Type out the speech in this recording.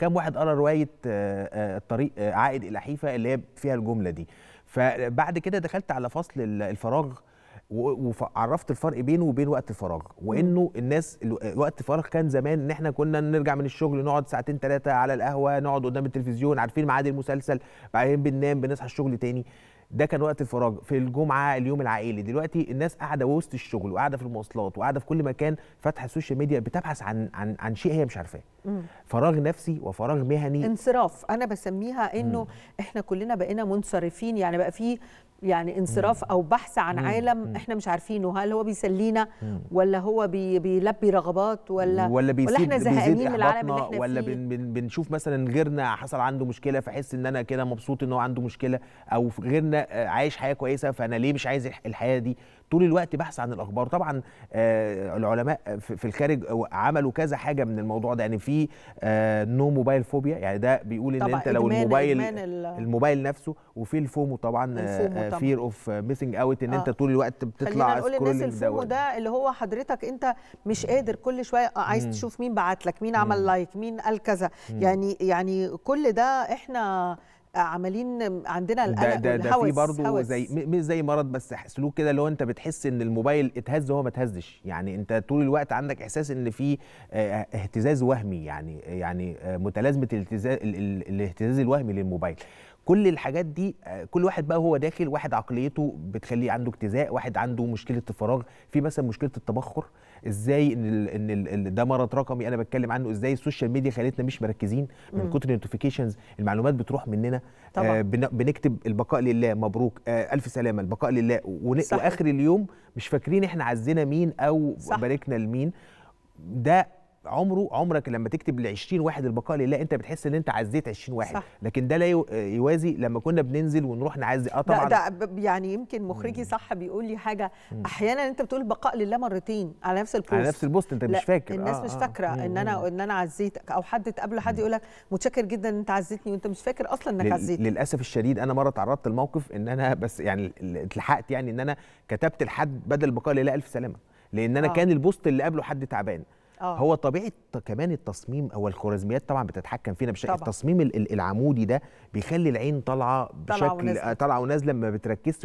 كم واحد قرا روايه آه، آه، الطريق آه، عائد الى حيفا اللي هي فيها الجمله دي فبعد كده دخلت على فصل الفراغ وعرفت الفرق بينه وبين وقت الفراغ وانه الناس وقت الفراغ كان زمان ان احنا كنا نرجع من الشغل نقعد ساعتين ثلاثه على القهوه نقعد قدام التلفزيون عارفين ميعاد المسلسل بعدين بننام بنصحى الشغل تاني ده كان وقت الفراغ في الجمعه اليوم العائلي دلوقتي الناس قاعده وسط الشغل وقاعده في المواصلات وقاعده في كل مكان فاتحه السوشيال ميديا بتبحث عن عن عن شيء هي مش عارفاه فراغ نفسي وفراغ مهني انصراف انا بسميها انه احنا كلنا بقينا منصرفين يعني بقى في يعني انصراف او بحث عن عالم احنا مش عارفينه هل هو بيسلينا ولا هو بي بيلبي رغبات ولا ولا, ولا احنا زهقانين من العالم اللي احنا ولا فيه بن بنشوف مثلا غيرنا حصل عنده مشكله فحس ان انا كده مبسوط ان هو عنده مشكله او غيرنا آه، عايش حياه كويسه فانا ليه مش عايز الحياه دي طول الوقت بحث عن الاخبار طبعا آه، العلماء في الخارج عملوا كذا حاجه من الموضوع ده يعني في آه، نو موبايل فوبيا يعني ده بيقول ان انت لو الموبايل الموبايل نفسه وفي الفومو طبعا فير اوف ميسنج اوت ان آه. انت طول الوقت بتطلع خلينا نقول الفومو ده اللي هو حضرتك انت مش قادر كل شويه آه، عايز مم. تشوف مين بعت لك مين عمل لايك مين قال كذا يعني يعني كل ده احنا عمالين عندنا القلق ده ده, ده في برضه زي مش زي مرض بس سلوك كده اللي هو انت بتحس ان الموبايل اتهز وهو ما اتهزش يعني انت طول الوقت عندك احساس ان في آه، اهتزاز وهمي يعني يعني آه، متلازمه الاهتزاز الوهمي للموبايل كل الحاجات دي آه، كل واحد بقى هو داخل واحد عقليته بتخليه عنده اجتزاء واحد عنده مشكله الفراغ في مثلا مشكله التبخر ازاي ان الـ ان الـ ده مرض رقمي انا بتكلم عنه ازاي السوشيال ميديا خلتنا مش مركزين من كتر النوتيفيكيشنز المعلومات بتروح مننا آه، طبعا. آه بنكتب البقاء لله مبروك آه الف سلامه البقاء لله واخر اليوم مش فاكرين احنا عزينا مين او صح. باركنا لمين ده عمره عمرك لما تكتب ل 20 واحد البقاء لله انت بتحس ان انت عزيت 20 واحد صح. لكن ده لا يوازي لما كنا بننزل ونروح نعزي اه طبعا ده, ده يعني يمكن مخرجي صح بيقول لي حاجه مم. احيانا انت بتقول بقاء لله مرتين على نفس البوست على نفس البوست انت مش فاكر الناس آه مش آه. فاكره آه. ان انا ان انا عزيتك او حد تقابل حد يقول لك متشكر جدا ان انت عزيتني وانت مش فاكر اصلا انك عزيتني للاسف الشديد انا مره تعرضت لموقف ان انا بس يعني اتلحقت يعني ان انا كتبت لحد بدل بقاء لله الف سلامه لان انا آه. كان البوست اللي قبله حد تعبان أوه. هو طبيعه كمان التصميم او الخوارزميات طبعا بتتحكم فينا بشكل التصميم العمودي ده بيخلي العين طالعه بشكل طالعه ونازله ما بتركزش